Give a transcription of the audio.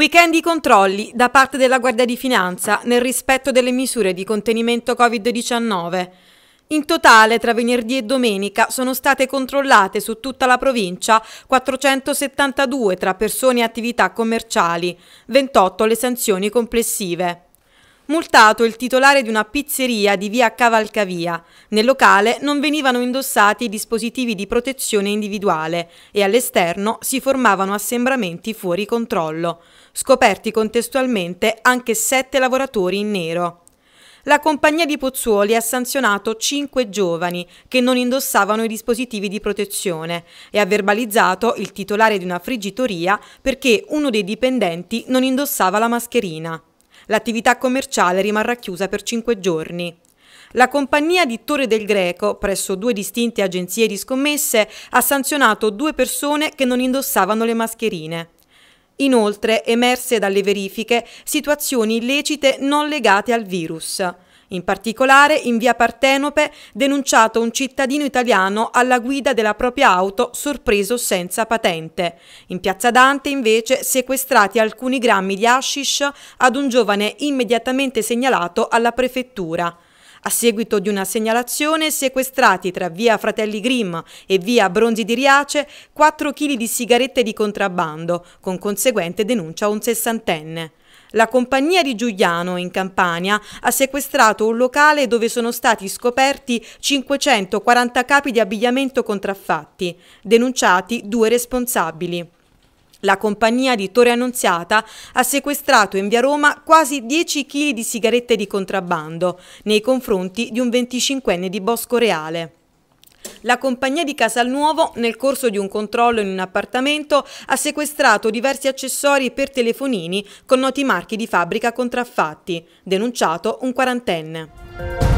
Weekend di controlli da parte della Guardia di Finanza nel rispetto delle misure di contenimento Covid-19. In totale, tra venerdì e domenica, sono state controllate su tutta la provincia 472 tra persone e attività commerciali, 28 le sanzioni complessive multato il titolare di una pizzeria di via Cavalcavia. Nel locale non venivano indossati i dispositivi di protezione individuale e all'esterno si formavano assembramenti fuori controllo, scoperti contestualmente anche sette lavoratori in nero. La compagnia di Pozzuoli ha sanzionato cinque giovani che non indossavano i dispositivi di protezione e ha verbalizzato il titolare di una friggitoria perché uno dei dipendenti non indossava la mascherina. L'attività commerciale rimarrà chiusa per cinque giorni. La compagnia di Torre del Greco, presso due distinte agenzie di scommesse, ha sanzionato due persone che non indossavano le mascherine. Inoltre, emerse dalle verifiche situazioni illecite non legate al virus. In particolare, in via Partenope, denunciato un cittadino italiano alla guida della propria auto sorpreso senza patente. In piazza Dante, invece, sequestrati alcuni grammi di hashish ad un giovane immediatamente segnalato alla prefettura. A seguito di una segnalazione, sequestrati tra via Fratelli Grimm e via Bronzi di Riace 4 kg di sigarette di contrabbando, con conseguente denuncia a un sessantenne. La compagnia di Giuliano, in Campania, ha sequestrato un locale dove sono stati scoperti 540 capi di abbigliamento contraffatti, denunciati due responsabili. La compagnia di Torre Annunziata ha sequestrato in via Roma quasi 10 kg di sigarette di contrabbando nei confronti di un 25enne di Bosco Reale. La compagnia di Casalnuovo, nel corso di un controllo in un appartamento, ha sequestrato diversi accessori per telefonini con noti marchi di fabbrica contraffatti, denunciato un quarantenne.